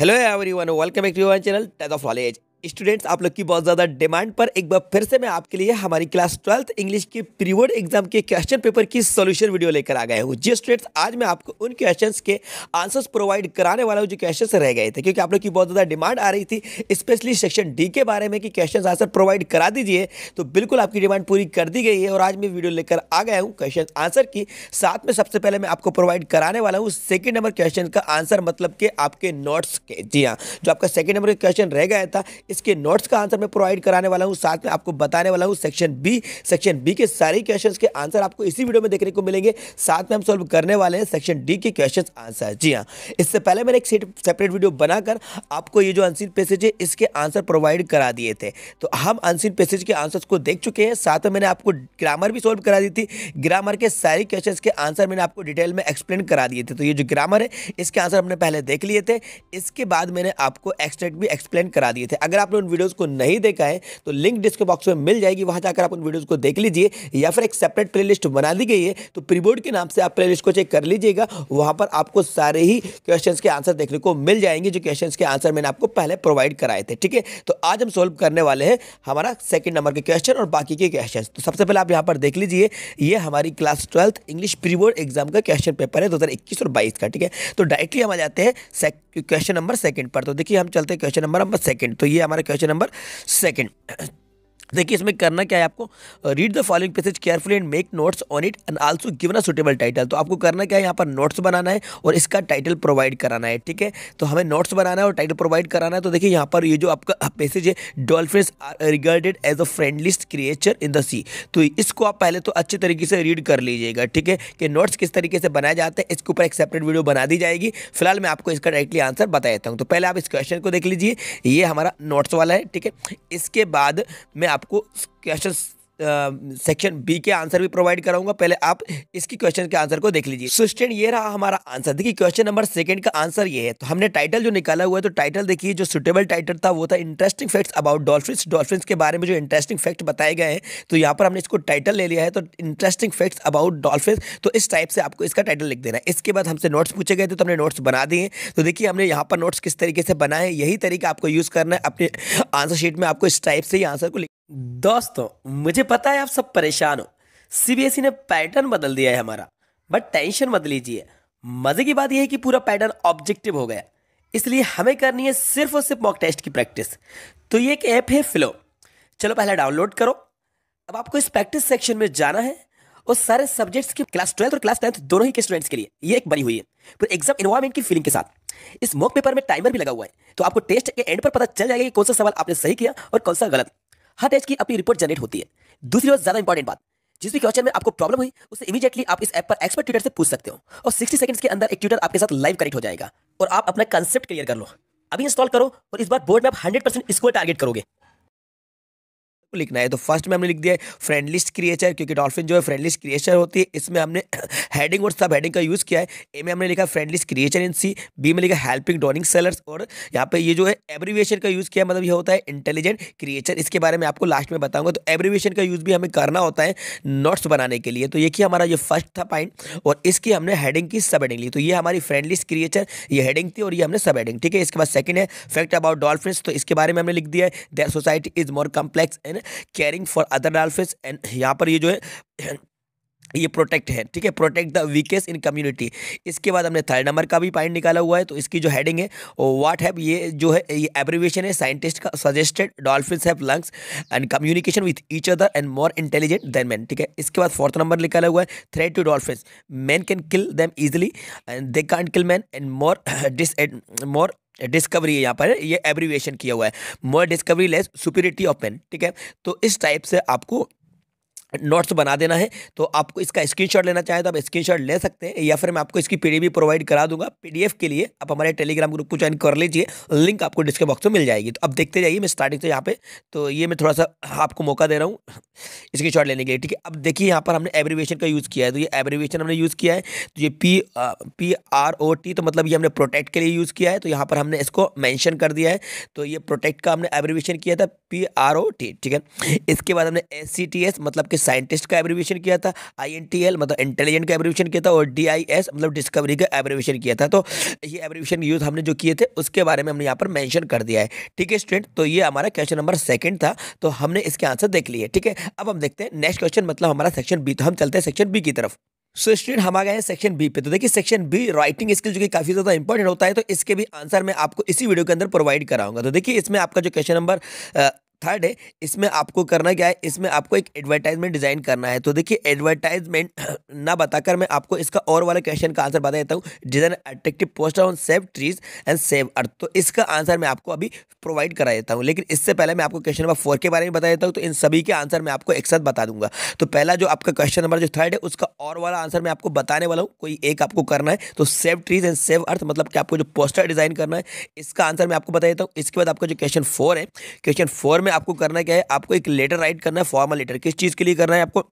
Hello everyone, welcome back to my channel Tide of Knowledge. Students आप लोग की बहुत ज़्यादा डिमांड पर एक बार फिर से मैं आपके लिए हमारी क्लास ट्वेल्थ इंग्लिश के प्रीवर्ड एग्जाम के क्वेश्चन पेपर की सॉल्यूशन वीडियो लेकर आ गए हूँ जी स्टूडेंट्स आज मैं आपको उन क्वेश्चंस के आंसर्स प्रोवाइड कराने वाला हूँ जो क्वेश्चंस रह गए थे क्योंकि आप लोग की बहुत ज़्यादा डिमांड आ रही थी स्पेशली सेक्शन डी के बारे में कि क्वेश्चन आंसर प्रोवाइड करा दीजिए तो बिल्कुल आपकी डिमांड पूरी कर दी गई है और आज मैं वीडियो लेकर आ गया हूँ क्वेश्चन आंसर की साथ में सबसे पहले मैं आपको प्रोवाइड कराने वाला हूँ सेकेंड नंबर क्वेश्चन का आंसर मतलब के आपके नोट्स के जी हाँ जो आपका सेकेंड नंबर का क्वेश्चन रह गया था इसके नोट्स का आंसर मैं प्रोवाइड कराने वाला हूँ साथ में आपको बताने वाला हूँ सेक्शन बी सेक्शन बी के सारे क्वेश्चन के आंसर आपको इसी वीडियो में देखने को मिलेंगे साथ में हम सोल्व करने वाले हैं सेक्शन डी के क्वेश्चन आंसर जी हाँ इससे पहले मैंने एक सेपरेट वीडियो बनाकर आपको ये जो अनसिन पैसेज है इसके आंसर प्रोवाइड करा दिए थे तो हम अनसिन पैसेज के आंसर को देख चुके हैं साथ में मैंने आपको ग्रामर भी सोल्व करा दी थी ग्रामर के सारे क्वेश्चन के आंसर मैंने आपको डिटेल में एक्सप्लेन करा दिए थे तो ये जो ग्रामर है इसके आंसर हमने पहले देख लिए थे इसके बाद मैंने आपको एक्सट्रेक्ट भी एक्सप्लेन करा दिए थे अगर अगर आपने उन वीडियोज़ को नहीं देखा है तो लिंक डिस्क बॉक्स में मिल जाएगी वहाँ जाकर आप उन वीडियोज़ को देख लीजिए या फिर एक सेपरेट प्ले बना दी गई है तो प्रीबोर्ड के नाम से आप प्ले को चेक कर लीजिएगा वहाँ पर आपको सारे ही क्वेश्चन के आंसर देखने को मिल जाएंगे जो क्वेश्चन के आंसर मैंने आपको पहले प्रोवाइड कराए थे ठीक है तो आज हम सोल्व करने वाले हैं हमारा सेकेंड नंबर के क्वेश्चन और बाकी के क्वेश्चन तो सबसे पहले आप यहाँ पर देख लीजिए ये हमारी class twelfth English preboard exam का क्वेश्चन पेपर है दो और बाईस का ठीक है तो डायरेक्टली हम आ जाते हैं क्वेश्चन नंबर सेकंड पर तो देखिए हम चलते हैं क्वेश्चन नंबर नंबर सेकंड तो ये हमारा क्वेश्चन नंबर सेकेंड देखिए इसमें करना क्या है आपको read the following passage carefully and make notes on it and also given a suitable title तो आपको करना क्या है यहाँ पर नोट्स बनाना है और इसका टाइटल प्रोवाइड कराना है ठीक है तो हमें नोट्स बनाना है और टाइटल प्रोवाइड कराना है तो देखिए यहाँ पर ये जो आपका पैसेज है dolphins are regarded as a friendliest creature in the sea तो इसको आप पहले तो अच्छे तरीके से रीड कर लीजिएगा ठीक है कि नोट्स किस तरीके से बनाए जाते हैं इसके ऊपर एक सेपरेट वीडियो बना दी जाएगी फिलहाल मैं आपको इसका डायरेक्टली आंसर बता देता हूँ तो पहले आप इस क्वेश्चन को देख लीजिए ये हमारा नोट्स वाला है ठीक है इसके बाद मैं आपको क्वेश्चन सेक्शन बी के आंसर भी प्रोवाइड कराऊंगा पहले आप इसकी क्वेश्चन के आंसर को देख लीजिए सो स्टूडेंट ये रहा हमारा आंसर देखिए क्वेश्चन नंबर सेकंड का आंसर ये है तो हमने टाइटल जो निकाला हुआ है तो टाइटल देखिए जो सुटेबल टाइटल था वो था interesting facts about dolphins dolphins के बारे में जो इंटरेस्टिंग फैक्ट बताए गए हैं तो यहाँ पर हमने इसको टाइटल ले लिया है तो इंटरेस्टिंग फैक्ट्स अबाउट डॉल्फिन तो इस टाइप से आपको इसका टाइटल लिख देना है इसके बाद हमसे नोट्स पूछे गए थे तो हमने नोट्स बना दिए तो देखिए हमने यहाँ पर नोट्स किस तरीके से बनाए यही तरीका आपको यूज़ करना है अपने आंसर शीट में आपको इस टाइप से ही आंसर को दोस्तों मुझे पता है आप सब परेशान हो सीबीएसई e ने पैटर्न बदल दिया है हमारा बट टेंशन मत लीजिए मजे की बात यह है कि पूरा पैटर्न ऑब्जेक्टिव हो गया इसलिए हमें करनी है सिर्फ और सिर्फ मॉक टेस्ट की प्रैक्टिस तो ये एक ऐप है फ्लो चलो पहले डाउनलोड करो अब आपको इस प्रैक्टिस सेक्शन में जाना है और सारे सब्जेक्ट्स की क्लास ट्वेल्थ और क्लास टेंथ दोनों ही के स्टूडेंट्स के लिए ये एक बनी हुई है पर एग्जाम इन्वायरमेंट की फीलिंग के साथ इस मॉक पेपर में टाइमर भी लगा हुआ है तो आपको टेस्ट के एंड पर पता चल जाएगा कि कौन सा सवाल आपने सही किया और कौन सा गलत हर टेस्ट की अपनी रिपोर्ट जनरेट होती है दूसरी और ज़्यादा इंपॉर्टेंट बात जिस भी क्वेश्चन में आपको प्रॉब्लम हुई उसे इमीडिएटली आप इस ऐप पर एक्सपर्ट ट्यूटर से पूछ सकते हो और 60 सेकंड्स के अंदर एक ट्यूटर आपके साथ लाइव कनेक्ट हो जाएगा और आप अपना कंसेप्ट क्लियर कर लो अभी इंस्टॉल करो और इस बार बोर्ड में आप 100 परसेंट स्कोर टारगेट करोगे लिखना है तो फर्स्ट में हमने लिख दिया है फ्रेंडलिस्ट क्रिएचर क्योंकि डॉल्फिन जो है फ्रेंडलिस्ट क्रिएचर होती है इसमें हमने हेडिंग और सब हेडिंग का यूज़ किया है ए में हमने लिखा फ्रेंडलिस्ट क्रिएचर इन सी बी में लिखा हेल्पिंग डोनिंग सेलर्स और यहाँ पे ये जो है एब्रीविएशन का यूज़ किया मतलब ये होता है इंटेलिजेंट क्रिएचर इसके बारे में आपको लास्ट में बताऊंगा तो एब्रीविएशन का यूज़ भी हमें करना होता है नोट्स बनाने के लिए तो ये कि हमारा ये फर्स्ट था पॉइंट और इसकी हमने हेडिंग की सब हेडिंग ली तो ये हमारी फ्रेंडलिस्ट क्रिएचर ये हेडिंग थी और ये हमने सब हेडिंग ठीक है इसके बाद सेकंड है फैक्ट अबाउट डॉल्फिन तो इसके बारे में हमने लिख दिया है society is more complex and caring for other dolphins and यहाँ पर ये जो है ये प्रोटेक्ट है ठीक है protect the weakest in community इसके बाद हमने थर्ड नंबर का भी पॉइंट निकाला हुआ है तो इसकी जो हेडिंग है व्हाट हैव ये जो है ये एब्रीवेशन है साइंटिस्ट का suggested dolphin have lungs and communication with each other and more intelligent than man ठीक है इसके बाद फोर्थ नंबर निकाला हुआ है threat to dolphin man can kill them easily and they can't kill man and more this more discovery है यहाँ पर ये एब्रिविएशन किया हुआ है more discovery less superiority of man ठीक है तो इस टाइप से आपको नोट्स बना देना है तो आपको इसका स्क्रीनशॉट लेना चाहें तो आप स्क्रीनशॉट ले सकते हैं या फिर मैं आपको इसकी पीडीएफ भी प्रोवाइड करा दूंगा पीडीएफ के लिए आप हमारे टेलीग्राम ग्रुप को ज्वाइन कर लीजिए लिंक आपको डिस्क्रिप्शन बॉक्स में मिल जाएगी तो अब देखते जाइए मैं स्टार्टिंग से यहाँ पे तो ये मैं थोड़ा सा आपको मौका दे रहा हूँ स्क्रीनशॉट लेने के लिए ठीक है अब देखिए यहाँ पर हमने एब्रीवेशन का यूज़ किया है तो ये एब्रीवेशन हमने यूज़ किया है तो ये P P R O T तो मतलब ये हमने प्रोटेक्ट के लिए यूज़ किया है तो यहाँ पर हमने इसको मैंशन कर दिया है तो ये प्रोटेक्ट का हमने एब्रीवेशन किया था पी आर ओ टी ठीक है इसके बाद हमने एस सी टी एस मतलब कि साइंटिस्ट का एब्रीविएशन किया था आईएनटीएल मतलब इंटेलिजेंट का एब्रीविएशन किया था और डीआईएस मतलब डिस्कवरी का एब्रीविएशन किया था तो ये एब्रीविएशन यूज़ हमने जो किए थे उसके बारे में हमने यहाँ पर मैंशन कर दिया है ठीक है स्टूडेंट तो ये हमारा क्वेश्चन नंबर सेकेंड था तो हमने इसके आंसर देख लिए ठीक है अब हम देखते हैं नेक्स्ट क्वेश्चन मतलब हमारा सेक्शन बी तो हम चलते हैं सेक्शन बी की तरफ सो स्टूडेंट हम आ गए हैं सेक्शन बी पे तो देखिए सेक्शन बी राइटिंग स्किल जो कि काफी ज्यादा इंपॉर्टेंट होता है तो इसके भी आंसर मैं आपको इसी वीडियो के अंदर प्रोवाइड कराऊंगा तो देखिए इसमें आपका जो क्वेश्चन नंबर थर्ड है इसमें आपको करना क्या है इसमें आपको एक एडवर्टाइजमेंट डिज़ाइन करना है तो देखिए एडवर्टाइजमेंट ना बताकर मैं आपको इसका और वाला क्वेश्चन का आंसर बता देता हूँ design attractive poster on save trees and save earth तो इसका आंसर मैं आपको अभी प्रोवाइड करा देता हूँ लेकिन इससे पहले मैं आपको क्वेश्चन नंबर फोर के बारे में बता देता हूँ तो इन सभी के आंसर मैं आपको एक साथ बता दूंगा तो पहला जो आपका क्वेश्चन नंबर जो थर्ड है उसका और वाला आंसर मैं आपको बताने वाला हूँ कोई एक आपको करना है तो save trees and save earth मतलब कि आपको जो पोस्टर डिज़ाइन करना है इसका आंसर मैं आपको बता देता हूँ इसके बाद आपका जो क्वेश्चन फोर है क्वेश्चन फोर में आपको करना क्या है आपको एक लेटर राइट करना है फॉर्मल लेटर किस चीज़ के लिए करना है आपको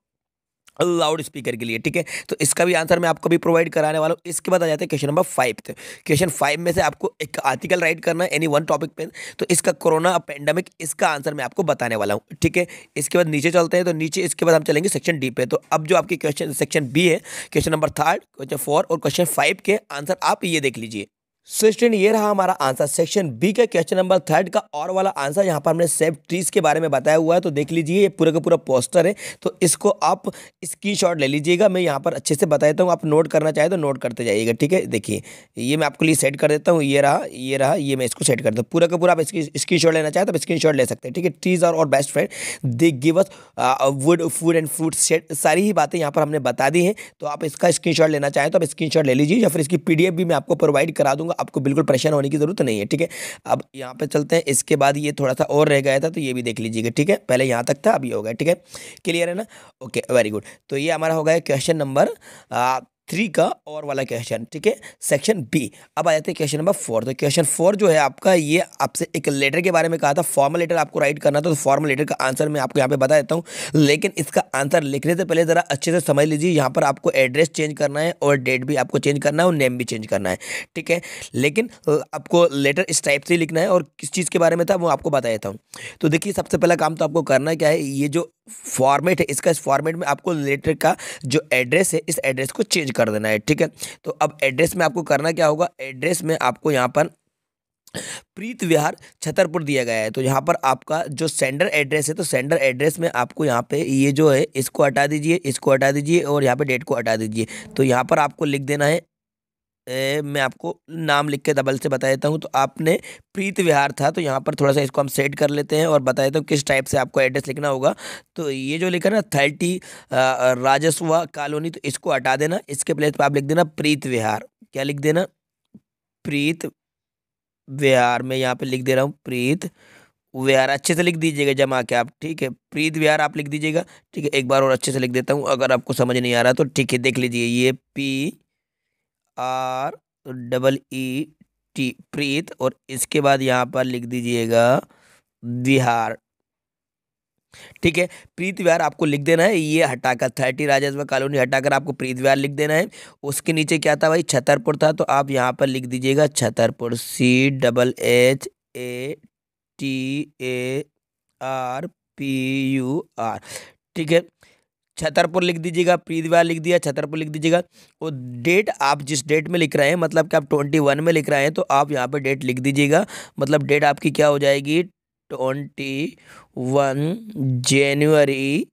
लाउड स्पीकर के लिए ठीक है तो इसका भी आंसर मैं आपको भी प्रोवाइड कराने वाला हूँ इसके बाद आ जाते हैं क्वेश्चन नंबर फाइव थे क्वेश्चन फाइव में से आपको एक आर्टिकल राइट करना है एनी वन टॉपिक पे तो इसका कोरोना पेंडेमिक इसका आंसर मैं आपको बताने वाला हूँ ठीक है इसके बाद नीचे चलते हैं तो नीचे इसके बाद हम चलेंगे सेक्शन डी पे तो अब जो आपकी क्वेश्चन सेक्शन बी है question number third question four और क्वेश्चन फाइव के आंसर आप ये देख लीजिए सो स्टूडेंट ये रहा हमारा आंसर सेक्शन बी का क्वेश्चन नंबर थर्ड का और वाला आंसर यहाँ पर हमने सेफ ट्रीज के बारे में बताया हुआ है तो देख लीजिए ये पूरा का पूरा पोस्टर है तो इसको आप स्क्रीन शॉट ले लीजिएगा मैं यहाँ पर अच्छे से बता देता हूँ आप नोट करना चाहे तो नोट करते जाइएगा ठीक है देखिए ये मैं आपके लिए सेट कर देता हूँ ये रहा ये रहा ये मैं इसको सेट करता हूँ पूरा का पूरा आप इसकी स्क्रीन लेना चाहें तो स्क्रीन ले सकते हैं ठीक है trees are our best friend they give us wood food and fruit set सारी ही बातें यहाँ पर हमने बता दी हैं तो आप इसका स्क्रीन लेना चाहें तो आप स्क्रीन ले लीजिए या फिर इसकी पी भी मैं आपको प्रोवाइड करा दूँगा आपको बिल्कुल परेशान होने की ज़रूरत नहीं है ठीक है अब यहाँ पर चलते हैं इसके बाद ये थोड़ा सा और रह गया था तो ये भी देख लीजिएगा ठीक है पहले यहाँ तक था अभी हो गया ठीक है क्लियर है ना ओके वेरी गुड तो ये हमारा हो गया क्वेश्चन नंबर थ्री का और वाला क्वेश्चन ठीक है सेक्शन बी अब आ जाते हैं क्वेश्चन नंबर फोर तो क्वेश्चन फोर जो है आपका ये आपसे एक लेटर के बारे में कहा था फॉर्मल लेटर आपको राइट करना था तो फॉर्मल लेटर का आंसर मैं आपको यहाँ पे बता देता हूँ लेकिन इसका आंसर लिखने से पहले ज़रा अच्छे से समझ लीजिए यहाँ पर आपको एड्रेस चेंज करना है और डेट भी आपको चेंज करना है और नेम भी चेंज करना है ठीक है लेकिन आपको लेटर इस टाइप से लिखना है और किस चीज़ के बारे में था वो आपको बता देता हूँ तो देखिए सबसे पहला काम तो आपको करना क्या है ये जो फॉर्मेट है इसका इस फॉर्मेट में आपको लेटर का जो एड्रेस है इस एड्रेस को चेंज कर देना है ठीक है तो अब एड्रेस में आपको करना क्या होगा एड्रेस में आपको यहाँ पर प्रीत विहार छतरपुर दिया गया है तो यहाँ पर आपका जो सेंडर एड्रेस है तो सेंडर एड्रेस में आपको यहाँ पे ये जो है इसको हटा दीजिए इसको हटा दीजिए और यहाँ पे डेट को हटा दीजिए तो यहाँ पर आपको लिख देना है ए, मैं आपको नाम लिख के डबल से बता देता हूँ तो आपने प्रीत विहार था तो यहाँ पर थोड़ा सा इसको हम सेट कर लेते हैं और बता देता हूँ किस टाइप से आपको एड्रेस लिखना होगा तो ये जो लिखा ना थर्टी राजस्वा कॉलोनी तो इसको हटा देना इसके प्लेस पर आप लिख देना प्रीत विहार क्या लिख देना प्रीत विहार में यहाँ पर लिख दे रहा हूँ प्रीत विहार अच्छे से लिख दीजिएगा जमा के आप ठीक है प्रीत विहार आप लिख दीजिएगा ठीक है एक बार और अच्छे से लिख देता हूँ अगर आपको समझ नहीं आ रहा तो ठीक है देख लीजिए ये पी आर तो डबल ई टी प्रीत और इसके बाद यहाँ पर लिख दीजिएगा बिहार ठीक है प्रीत विहार आपको लिख देना है ये हटाकर थर्टी राजस्व कॉलोनी हटाकर आपको प्रीत विहार लिख देना है उसके नीचे क्या था भाई छतरपुर था तो आप यहाँ पर लिख दीजिएगा Chhatarpur C double H A T A R P U R ठीक है छतरपुर लिख दीजिएगा प्री लिख दिया छतरपुर लिख दीजिएगा वो डेट आप जिस डेट में लिख रहे हैं मतलब कि आप ट्वेंटी वन में लिख रहे हैं तो आप यहाँ पे डेट लिख दीजिएगा मतलब डेट आपकी क्या हो जाएगी ट्वेंटी वन जनवरी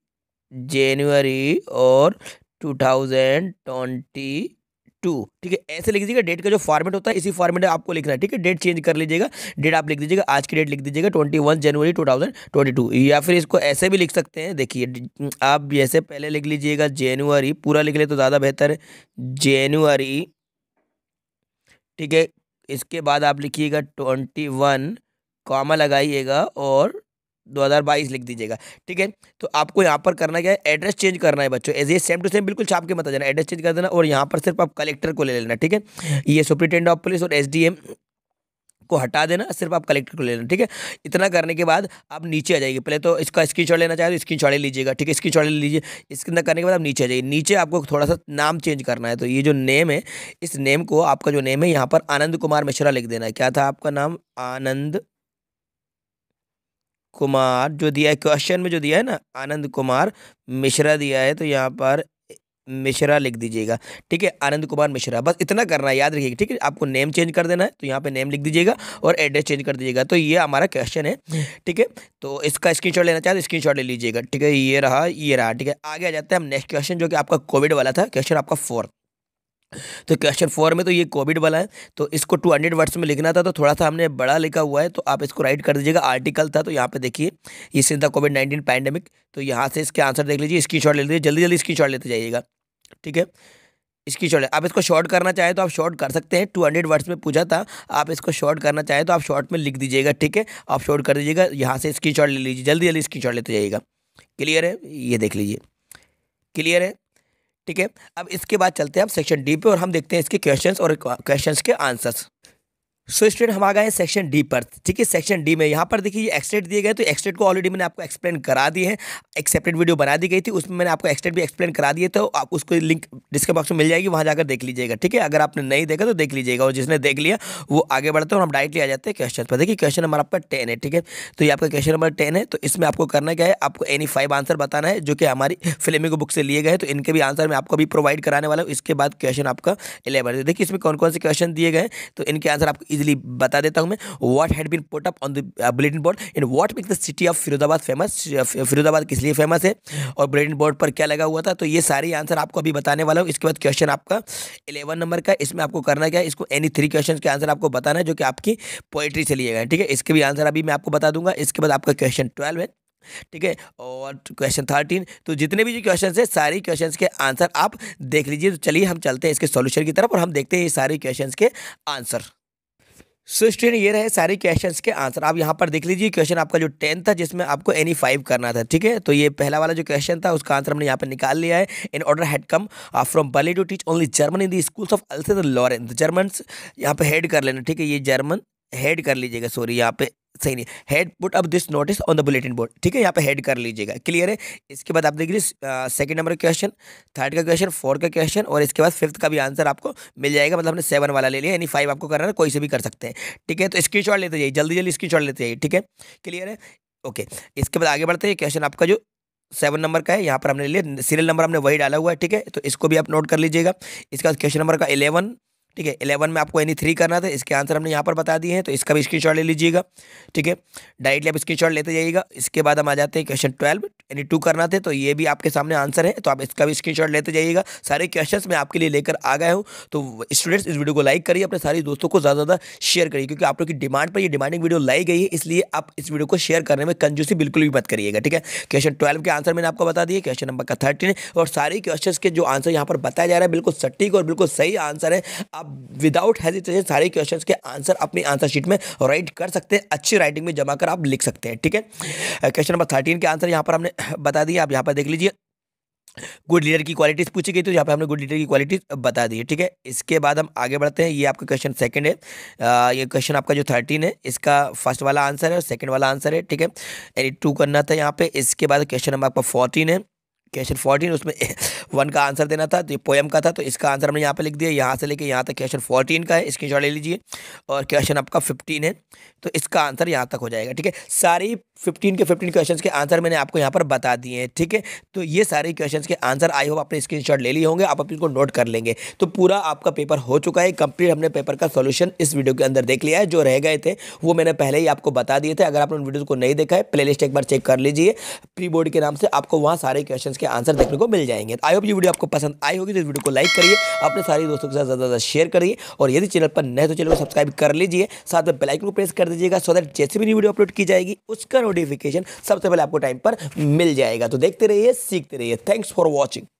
जनवरी और टू थाउजेंड ट्वेंटी टू ठीक है ऐसे लिख दीजिएगा डेट का जो फॉर्मेट होता है इसी फॉर्मेट में आपको लिखना है ठीक है डेट चेंज कर लीजिएगा डेट आप लिख दीजिएगा आज की डेट लिख दीजिएगा twenty one January two thousand twenty two या फिर इसको ऐसे भी लिख सकते हैं देखिए mm, आप जैसे पहले लिख लीजिएगा जनवरी पूरा लिख ले तो ज़्यादा बेहतर है जनवरी ठीक है इसके बाद आप लिखिएगा ट्वेंटी वन कॉमा लगाइएगा और 2022 लिख दीजिएगा ठीक है तो आपको यहाँ पर करना क्या है एड्रेस चेंज करना है बच्चों ये सेम टू सेम बिल्कुल छाप के मत जाना एड्रेस चेंज कर देना और यहाँ पर सिर्फ आप कलेक्टर को ले लेना ठीक है ये सुप्रिटेंडेंट ऑफ पुलिस और एस को हटा देना सिर्फ आप कलेक्टर को ले लेना ठीक है इतना करने के बाद आप नीचे आ जाइए पहले तो इसका स्क्रीनशॉट लेना चाहे तो स्क्रीन ले लीजिएगा ठीक है स्क्रीनशॉट ले लीजिए इसके अंदर करने के बाद आप नीचे आ जाइए नीचे आपको थोड़ा सा नाम चेंज करना है तो ये जो नेम है इस नेम को आपका जो नेम है यहाँ पर आनंद कुमार मिश्रा लिख देना है क्या था आपका नाम आनंद कुमार जो दिया है क्वेश्चन में जो दिया है ना आनंद कुमार मिश्रा दिया है तो यहाँ पर मिश्रा लिख दीजिएगा ठीक है आनंद कुमार मिश्रा बस इतना करना है याद रखिएगा ठीक है आपको नेम चेंज कर देना है तो यहाँ पे नेम लिख दीजिएगा और एड्रेस चेंज कर दीजिएगा तो ये हमारा क्वेश्चन है हम्म। ठीक है तो इसका स्क्रीनशॉट लेना चाहते तो शॉट ले लीजिएगा ठीक है ये रहा ये रहा ठीक है आगे आ जाते हैं हम नेक्स्ट क्वेश्चन जो कि आपका कोविड वाला था क्वेश्चन आपका फोर्थ तो क्वेश्चन फोर में तो ये कोविड वाला है तो इसको टू हंड्रेड वर्ड्स में लिखना था तो थोड़ा सा हमने बड़ा लिखा हुआ है तो आप इसको राइट कर दीजिएगा आर्टिकल था तो यहाँ पे देखिए ये सिंह था कोविड नाइन्टीन पैंडेमिक तो यहाँ से इसके आंसर देख लीजिए स्क्रीन ले लीजिए जल्दी जल्दी स्क्रीन लेते जाइएगा ठीक है इसकी शॉर्ट आप इसको शॉर्ट करना चाहें तो आप शॉर्ट कर सकते हैं टू हंड्रेड वर्ड्स में पूछा था आप इसको शॉर्ट करना चाहें तो आप शॉर्ट में लिख दीजिएगा ठीक है आप शॉर्ट कर दीजिएगा यहाँ से स्क्रीन ले लीजिए जल्दी जल्दी स्क्रीन लेते जाइएगा क्लियर है ये देख लीजिए क्लियर है ठीक है अब इसके बाद चलते हैं अब सेक्शन डी पे और हम देखते हैं इसके क्वेश्चंस और क्वेश्चंस के आंसर्स सो so, स्टूडेंट हम आ गए सेक्शन डी पर ठीक है सेक्शन डी में यहाँ पर देखिए ये एक्सटेट दिए गए तो एक्सटेट को ऑलरेडी मैंने आपको एक्सप्लेन करा दी है एक सेपरेट वीडियो बना दी गई थी उसमें मैंने आपको एक्सटेट भी एक्सप्लेन करा दिए तो आप उसको लिंक डिस्क्रिप्शन बॉक्स में मिल जाएगी वहाँ जाकर देख लीजिएगा ठीक है अगर आपने नहीं देखा तो देख लीजिएगा और जिसने देख लिया वो आगे बढ़ते हैं और हम डायरेक्टली आ जाते हैं क्वेश्चन पर देखिए क्वेश्चन नंबर आपका टेन है ठीक है तो ये आपका क्वेश्चन नंबर टेन है तो इसमें आपको करना क्या है आपको एनी फाइव आंसर बताना है जो कि हमारी फिल्मी को बुक से लिए गए तो इनके भी आंसर मैं आपको भी प्रोवाइड कराने वाला हूँ इसके बाद क्वेश्चन आपका इलेवन देखिए इसमें कौन कौन से क्वेश्चन दिए गए तो इनके आंसर आपको इजिली बता देता हूँ मैं what had been put up on the bulletin board and what make the city of Firozabad famous Firozabad किस लिए फेमस है और बुलेटिन बोर्ड पर क्या लगा हुआ था तो ये सारे आंसर आपको अभी बताने वाला हूँ इसके बाद क्वेश्चन आपका इलेवन नंबर का इसमें आपको करना क्या है इसको एनी थ्री क्वेश्चन के आंसर आपको बताना है जो कि आपकी पोइट्री से लिए गए ठीक है इसके भी आंसर अभी मैं आपको बता दूंगा इसके बाद आपका क्वेश्चन ट्वेल्व है ठीक है और क्वेश्चन थर्टीन तो जितने भी जो क्वेश्चन है सारी क्वेश्चन के आंसर आप देख लीजिए तो चलिए हम चलते हैं इसके सॉल्यूशन की तरफ और हम देखते हैं ये सारे क्वेश्चन के आंसर सो स्टूडेंट ये रहे सारे क्वेश्चंस के आंसर आप यहाँ पर देख लीजिए क्वेश्चन आपका जो टेंथ था जिसमें आपको एनी फाइव करना था ठीक है तो ये पहला वाला जो क्वेश्चन था उसका आंसर हमने यहाँ पर निकाल लिया है in order had come from Berlin to teach only German in the schools of Alsace Lorraine German यहाँ पर हेड कर लेना ठीक है ये जर्मन हेड कर लीजिएगा सॉरी यहाँ पे सही नहीं had put up this notice on the bulletin board ठीक है यहाँ पे हेड कर लीजिएगा क्लियर है इसके बाद आप देख लीजिए सेकंड नंबर क्वेश्चन थर्ड का क्वेश्चन फोर्थ का क्वेश्चन और इसके बाद फिफ्थ का भी आंसर आपको मिल जाएगा मतलब हमने सेवन वाला ले लिया यानी फाइव आपको करना है कोई से भी कर सकते हैं ठीक है तो स्क्रीन लेते जाइए जल्दी जल्दी स्क्रीन लेते जाइए ठीक है क्लियर है ओके इसके बाद आगे बढ़ते हैं क्वेश्चन आपका जो सेवन नंबर का है यहाँ पर हमने लिया सीरियल नंबर हमने वही डाला हुआ है ठीक है तो इसको भी आप नोट कर लीजिएगा इसके बाद क्वेश्चन नंबर का इलेवन ठीक है इलेवन में आपको एनी थ्री करना था इसके आंसर हमने यहाँ पर बता दिए हैं तो इसका भी स्क्रीनशॉट ले लीजिएगा ठीक है डायरेक्टली आप स्क्रीनशॉट लेते जाइएगा इसके बाद हम आ जाते हैं क्वेश्चन ट्वेल्व एनी टू करना थे तो ये भी आपके सामने आंसर है तो आप इसका भी स्क्रीनशॉट लेते जाइएगा सारे क्वेश्चन मैं आपके लिए लेकर आ गया हूँ तो स्टूडेंट्स इस वीडियो को लाइक करिए अपने सारे दोस्तों को ज़्यादा ज़्यादा शेयर करिए क्योंकि आप लोग की डिमांड पर यह डिमांडिंग वीडियो लाई गई है इसलिए आप इस वीडियो को शेयर करने में कंजूसी बिल्कुल भी मत करिएगा ठीक है क्वेश्चन ट्वेल्व के आंसर मैंने आपको बता दिए क्वेश्चन नंबर का थर्टीन और सारे क्वेश्चन के जो आंसर यहाँ पर बताया जा रहा है बिल्कुल सटीक और बिल्कुल सही आंसर है आप आप विदाउट हेजिटेशन सारे क्वेश्चन के आंसर अपनी आंसर शीट में राइट कर सकते हैं अच्छी राइटिंग में जमा कर आप लिख सकते हैं ठीक है क्वेश्चन नंबर थर्टीन के आंसर यहाँ पर हमने बता दिया आप यहाँ पर देख लीजिए गुड लीडर की क्वालिटीज़ पूछी गई तो यहाँ पे हमने गुड लीडर की क्वालिटीज़ बता दी है ठीक है इसके बाद हम आगे बढ़ते हैं ये आपका क्वेश्चन सेकंड है आ, ये क्वेश्चन आपका जो थर्टीन है इसका फर्स्ट वाला आंसर है और सेकंड वाला आंसर है ठीक है एडिट टू करना था यहाँ पे इसके बाद क्वेश्चन नंबर आपका फोर्टीन है क्वेश्चन फोर्टीन उसमें वन का आंसर देना था तो ये पोएम का था तो इसका आंसर हमने यहाँ पे लिख दिया यहाँ से लेके यहाँ तक क्वेश्चन फोर्टीन का है स्क्रीन ले लीजिए और क्वेश्चन आपका फिफ्टीन है तो इसका आंसर यहाँ तक हो जाएगा ठीक है सारी फिफ्टीन के फिफ्टीन क्वेश्चन के आंसर मैंने आपको यहाँ पर बता दिए हैं ठीक है तो ये सारे क्वेश्चन के आंसर आई हो आपने स्क्रीन ले लिए होंगे आप अपने नोट कर लेंगे तो पूरा आपका पेपर हो चुका है कंप्लीट हमने पेपर का सोल्यूशन इस वीडियो के अंदर देख लिया है जो रह गए थे वो मैंने पहले ही आपको बता दिए थे अगर आपने उन वीडियो को नहीं देखा है प्ले एक बार चेक कर लीजिए प्री बोर्ड के नाम से आपको वहाँ सारे क्वेश्चन के आंसर देखने को मिल जाएंगे आई होप ये वीडियो आपको पसंद आई होगी तो इस वीडियो को लाइक करिए अपने सारे दोस्तों के साथ ज़्यादा ज़्यादा शेयर करिए और यदि चैनल पर नए तो चैनल को सब्सक्राइब कर लीजिए साथ में बेलाइकन को प्रेस कर दीजिएगा सो दैट जैसे भी न्यू वीडियो अपलोड की जाएगी उसका नोटिफिकेशन सबसे पहले आपको टाइम पर मिल जाएगा तो देखते रहिए सीखते रहिए थैंक्स फॉर वॉचिंग